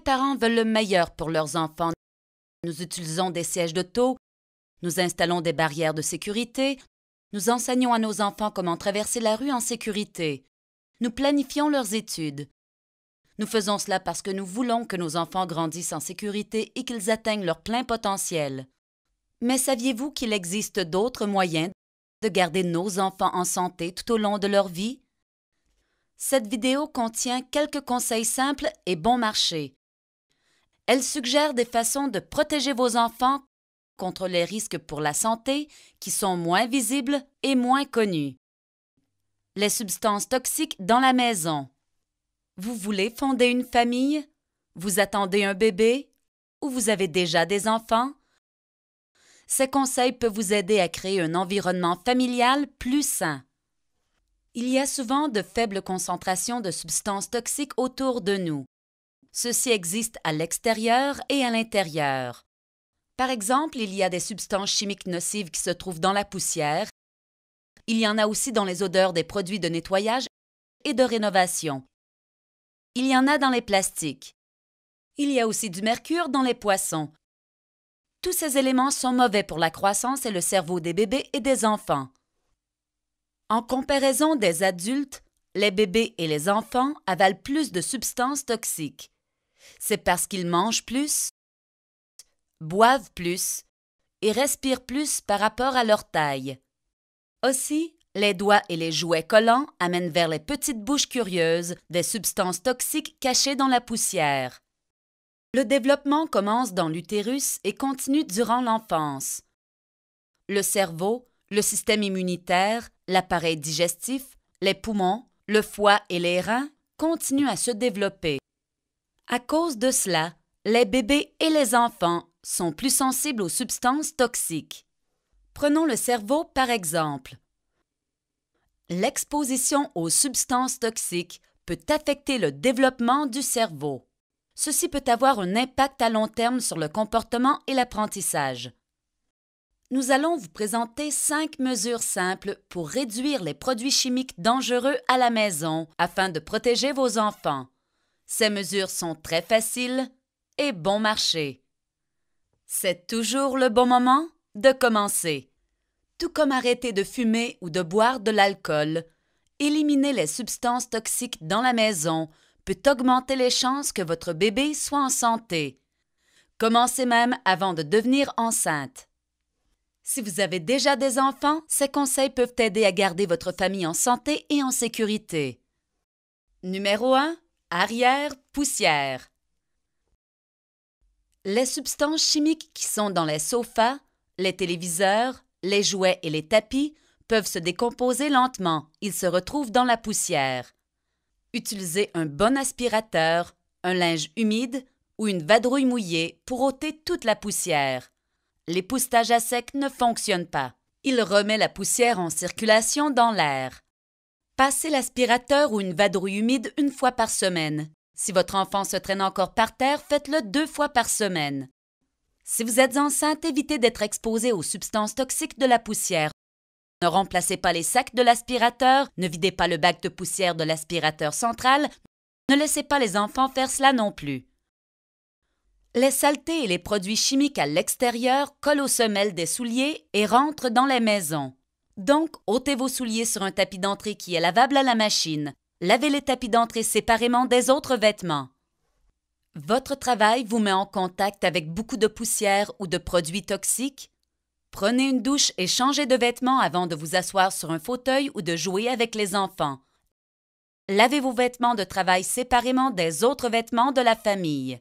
parents veulent le meilleur pour leurs enfants. Nous utilisons des sièges de taux, nous installons des barrières de sécurité, nous enseignons à nos enfants comment traverser la rue en sécurité. Nous planifions leurs études. Nous faisons cela parce que nous voulons que nos enfants grandissent en sécurité et qu'ils atteignent leur plein potentiel. Mais saviez-vous qu'il existe d'autres moyens de garder nos enfants en santé tout au long de leur vie? Cette vidéo contient quelques conseils simples et bon marché. Elle suggère des façons de protéger vos enfants contre les risques pour la santé qui sont moins visibles et moins connus. Les substances toxiques dans la maison. Vous voulez fonder une famille? Vous attendez un bébé? Ou vous avez déjà des enfants? Ces conseils peuvent vous aider à créer un environnement familial plus sain. Il y a souvent de faibles concentrations de substances toxiques autour de nous, Ceci existe à l'extérieur et à l'intérieur. Par exemple, il y a des substances chimiques nocives qui se trouvent dans la poussière. Il y en a aussi dans les odeurs des produits de nettoyage et de rénovation. Il y en a dans les plastiques. Il y a aussi du mercure dans les poissons. Tous ces éléments sont mauvais pour la croissance et le cerveau des bébés et des enfants. En comparaison des adultes, les bébés et les enfants avalent plus de substances toxiques. C'est parce qu'ils mangent plus, boivent plus et respirent plus par rapport à leur taille. Aussi, les doigts et les jouets collants amènent vers les petites bouches curieuses des substances toxiques cachées dans la poussière. Le développement commence dans l'utérus et continue durant l'enfance. Le cerveau, le système immunitaire, l'appareil digestif, les poumons, le foie et les reins continuent à se développer. À cause de cela, les bébés et les enfants sont plus sensibles aux substances toxiques. Prenons le cerveau par exemple. L'exposition aux substances toxiques peut affecter le développement du cerveau. Ceci peut avoir un impact à long terme sur le comportement et l'apprentissage. Nous allons vous présenter cinq mesures simples pour réduire les produits chimiques dangereux à la maison afin de protéger vos enfants. Ces mesures sont très faciles et bon marché. C'est toujours le bon moment de commencer. Tout comme arrêter de fumer ou de boire de l'alcool, éliminer les substances toxiques dans la maison peut augmenter les chances que votre bébé soit en santé. Commencez même avant de devenir enceinte. Si vous avez déjà des enfants, ces conseils peuvent aider à garder votre famille en santé et en sécurité. Numéro 1 arrière-poussière. Les substances chimiques qui sont dans les sofas, les téléviseurs, les jouets et les tapis peuvent se décomposer lentement. Ils se retrouvent dans la poussière. Utilisez un bon aspirateur, un linge humide ou une vadrouille mouillée pour ôter toute la poussière. L'époussetage à sec ne fonctionne pas. Il remet la poussière en circulation dans l'air. Passez l'aspirateur ou une vadrouille humide une fois par semaine. Si votre enfant se traîne encore par terre, faites-le deux fois par semaine. Si vous êtes enceinte, évitez d'être exposé aux substances toxiques de la poussière. Ne remplacez pas les sacs de l'aspirateur, ne videz pas le bac de poussière de l'aspirateur central, ne laissez pas les enfants faire cela non plus. Les saletés et les produits chimiques à l'extérieur collent aux semelles des souliers et rentrent dans les maisons. Donc, ôtez vos souliers sur un tapis d'entrée qui est lavable à la machine. Lavez les tapis d'entrée séparément des autres vêtements. Votre travail vous met en contact avec beaucoup de poussière ou de produits toxiques. Prenez une douche et changez de vêtements avant de vous asseoir sur un fauteuil ou de jouer avec les enfants. Lavez vos vêtements de travail séparément des autres vêtements de la famille.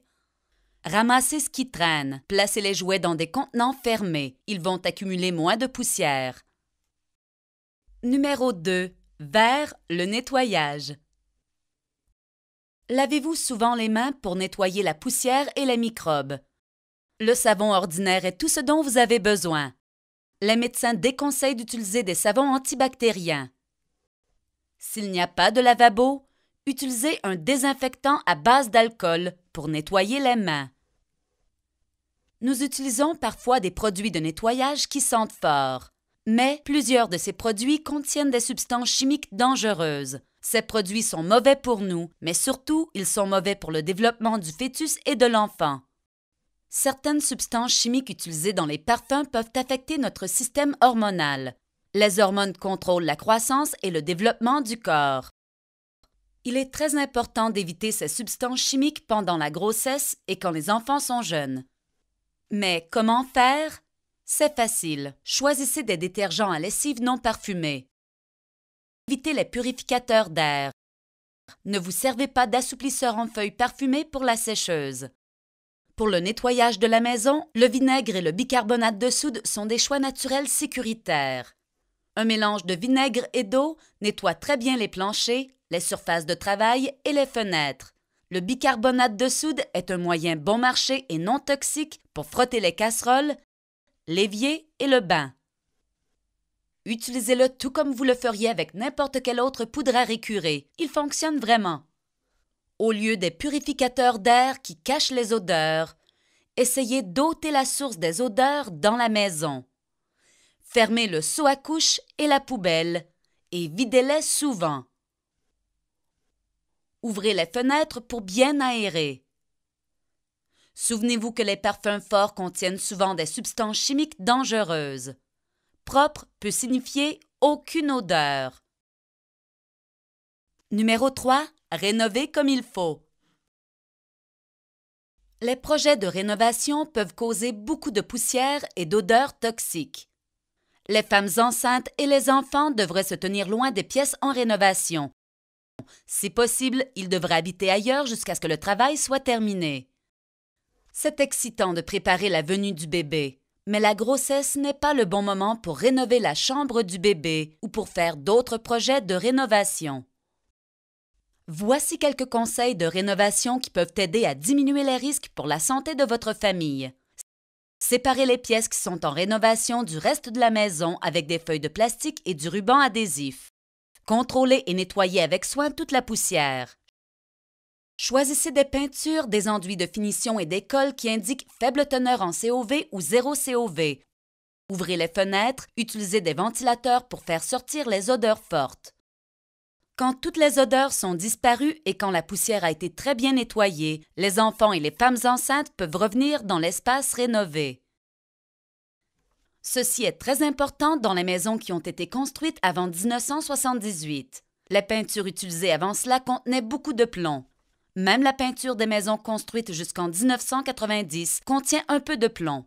Ramassez ce qui traîne. Placez les jouets dans des contenants fermés. Ils vont accumuler moins de poussière. Numéro 2. Vers le nettoyage. Lavez-vous souvent les mains pour nettoyer la poussière et les microbes. Le savon ordinaire est tout ce dont vous avez besoin. Les médecins déconseillent d'utiliser des savons antibactériens. S'il n'y a pas de lavabo, utilisez un désinfectant à base d'alcool pour nettoyer les mains. Nous utilisons parfois des produits de nettoyage qui sentent fort mais plusieurs de ces produits contiennent des substances chimiques dangereuses. Ces produits sont mauvais pour nous, mais surtout, ils sont mauvais pour le développement du fœtus et de l'enfant. Certaines substances chimiques utilisées dans les parfums peuvent affecter notre système hormonal. Les hormones contrôlent la croissance et le développement du corps. Il est très important d'éviter ces substances chimiques pendant la grossesse et quand les enfants sont jeunes. Mais comment faire c'est facile. Choisissez des détergents à lessive non parfumés. Évitez les purificateurs d'air. Ne vous servez pas d'assouplisseur en feuilles parfumées pour la sécheuse. Pour le nettoyage de la maison, le vinaigre et le bicarbonate de soude sont des choix naturels sécuritaires. Un mélange de vinaigre et d'eau nettoie très bien les planchers, les surfaces de travail et les fenêtres. Le bicarbonate de soude est un moyen bon marché et non toxique pour frotter les casseroles, l'évier et le bain. Utilisez-le tout comme vous le feriez avec n'importe quelle autre poudre à récurer. Il fonctionne vraiment. Au lieu des purificateurs d'air qui cachent les odeurs, essayez d'ôter la source des odeurs dans la maison. Fermez le seau à couche et la poubelle et videz-les souvent. Ouvrez les fenêtres pour bien aérer. Souvenez-vous que les parfums forts contiennent souvent des substances chimiques dangereuses. Propre peut signifier aucune odeur. Numéro 3. Rénover comme il faut. Les projets de rénovation peuvent causer beaucoup de poussière et d'odeurs toxiques. Les femmes enceintes et les enfants devraient se tenir loin des pièces en rénovation. Si possible, ils devraient habiter ailleurs jusqu'à ce que le travail soit terminé. C'est excitant de préparer la venue du bébé, mais la grossesse n'est pas le bon moment pour rénover la chambre du bébé ou pour faire d'autres projets de rénovation. Voici quelques conseils de rénovation qui peuvent aider à diminuer les risques pour la santé de votre famille. Séparez les pièces qui sont en rénovation du reste de la maison avec des feuilles de plastique et du ruban adhésif. Contrôlez et nettoyez avec soin toute la poussière. Choisissez des peintures, des enduits de finition et des cols qui indiquent faible teneur en COV ou zéro COV. Ouvrez les fenêtres, utilisez des ventilateurs pour faire sortir les odeurs fortes. Quand toutes les odeurs sont disparues et quand la poussière a été très bien nettoyée, les enfants et les femmes enceintes peuvent revenir dans l'espace rénové. Ceci est très important dans les maisons qui ont été construites avant 1978. Les peintures utilisées avant cela contenaient beaucoup de plomb. Même la peinture des maisons construites jusqu'en 1990 contient un peu de plomb.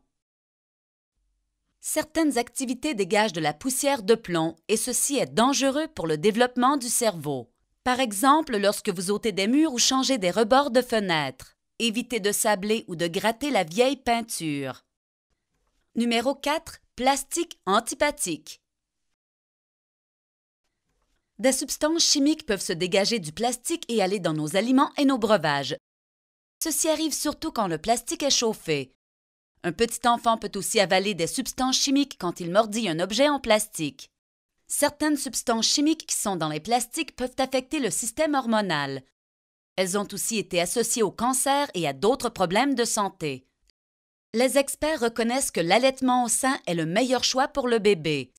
Certaines activités dégagent de la poussière de plomb et ceci est dangereux pour le développement du cerveau. Par exemple, lorsque vous ôtez des murs ou changez des rebords de fenêtres. Évitez de sabler ou de gratter la vieille peinture. Numéro 4. Plastique antipathique des substances chimiques peuvent se dégager du plastique et aller dans nos aliments et nos breuvages. Ceci arrive surtout quand le plastique est chauffé. Un petit enfant peut aussi avaler des substances chimiques quand il mordit un objet en plastique. Certaines substances chimiques qui sont dans les plastiques peuvent affecter le système hormonal. Elles ont aussi été associées au cancer et à d'autres problèmes de santé. Les experts reconnaissent que l'allaitement au sein est le meilleur choix pour le bébé.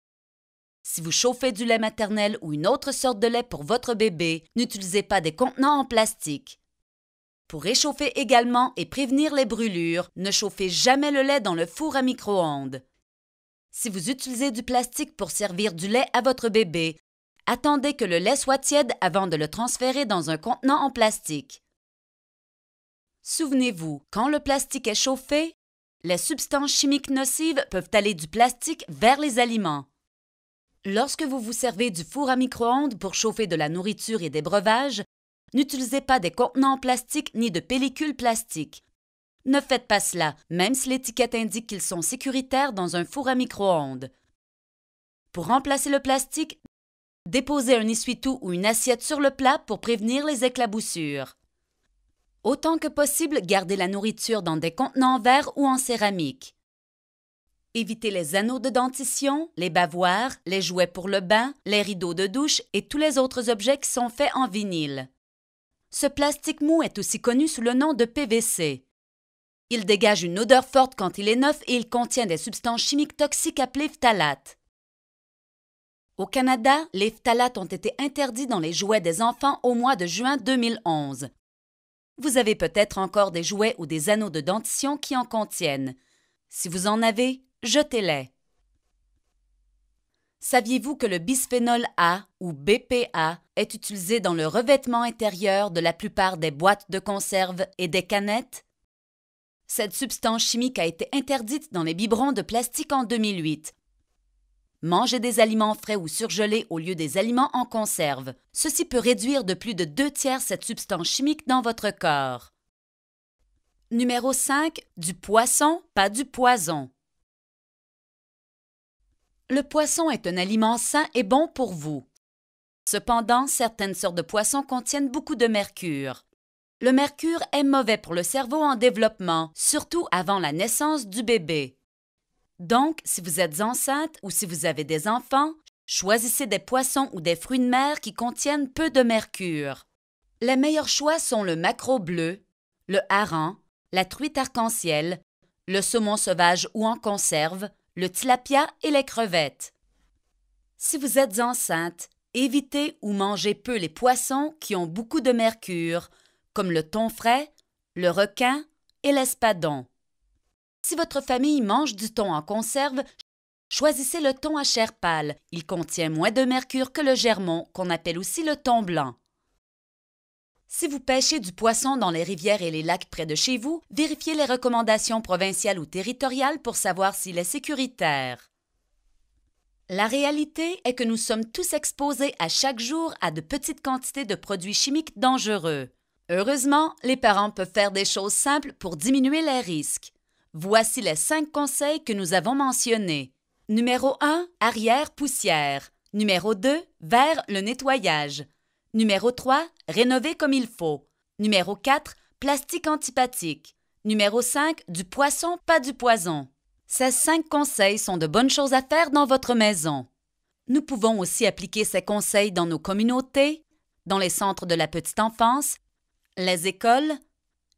Si vous chauffez du lait maternel ou une autre sorte de lait pour votre bébé, n'utilisez pas des contenants en plastique. Pour réchauffer également et prévenir les brûlures, ne chauffez jamais le lait dans le four à micro-ondes. Si vous utilisez du plastique pour servir du lait à votre bébé, attendez que le lait soit tiède avant de le transférer dans un contenant en plastique. Souvenez-vous, quand le plastique est chauffé, les substances chimiques nocives peuvent aller du plastique vers les aliments. Lorsque vous vous servez du four à micro-ondes pour chauffer de la nourriture et des breuvages, n'utilisez pas des contenants en plastique ni de pellicules plastiques. Ne faites pas cela, même si l'étiquette indique qu'ils sont sécuritaires dans un four à micro-ondes. Pour remplacer le plastique, déposez un essuie-tout ou une assiette sur le plat pour prévenir les éclaboussures. Autant que possible, gardez la nourriture dans des contenants verts ou en céramique. Évitez les anneaux de dentition, les bavoirs, les jouets pour le bain, les rideaux de douche et tous les autres objets qui sont faits en vinyle. Ce plastique mou est aussi connu sous le nom de PVC. Il dégage une odeur forte quand il est neuf et il contient des substances chimiques toxiques appelées phtalates. Au Canada, les phtalates ont été interdits dans les jouets des enfants au mois de juin 2011. Vous avez peut-être encore des jouets ou des anneaux de dentition qui en contiennent. Si vous en avez, Jetez-les. Saviez-vous que le bisphénol A ou BPA est utilisé dans le revêtement intérieur de la plupart des boîtes de conserve et des canettes? Cette substance chimique a été interdite dans les biberons de plastique en 2008. Mangez des aliments frais ou surgelés au lieu des aliments en conserve. Ceci peut réduire de plus de deux tiers cette substance chimique dans votre corps. Numéro 5. Du poisson, pas du poison le poisson est un aliment sain et bon pour vous. Cependant, certaines sortes de poissons contiennent beaucoup de mercure. Le mercure est mauvais pour le cerveau en développement, surtout avant la naissance du bébé. Donc, si vous êtes enceinte ou si vous avez des enfants, choisissez des poissons ou des fruits de mer qui contiennent peu de mercure. Les meilleurs choix sont le maquereau bleu, le hareng, la truite arc-en-ciel, le saumon sauvage ou en conserve, le tilapia et les crevettes. Si vous êtes enceinte, évitez ou mangez peu les poissons qui ont beaucoup de mercure, comme le thon frais, le requin et l'espadon. Si votre famille mange du thon en conserve, choisissez le thon à chair pâle. Il contient moins de mercure que le germon, qu'on appelle aussi le thon blanc. Si vous pêchez du poisson dans les rivières et les lacs près de chez vous, vérifiez les recommandations provinciales ou territoriales pour savoir s'il est sécuritaire. La réalité est que nous sommes tous exposés à chaque jour à de petites quantités de produits chimiques dangereux. Heureusement, les parents peuvent faire des choses simples pour diminuer les risques. Voici les cinq conseils que nous avons mentionnés. Numéro 1, arrière poussière. Numéro 2, vers le nettoyage. Numéro 3, rénover comme il faut. Numéro 4, plastique antipathique. Numéro 5, du poisson, pas du poison. Ces cinq conseils sont de bonnes choses à faire dans votre maison. Nous pouvons aussi appliquer ces conseils dans nos communautés, dans les centres de la petite enfance, les écoles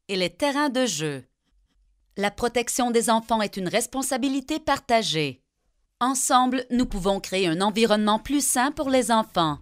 et les terrains de jeu. La protection des enfants est une responsabilité partagée. Ensemble, nous pouvons créer un environnement plus sain pour les enfants.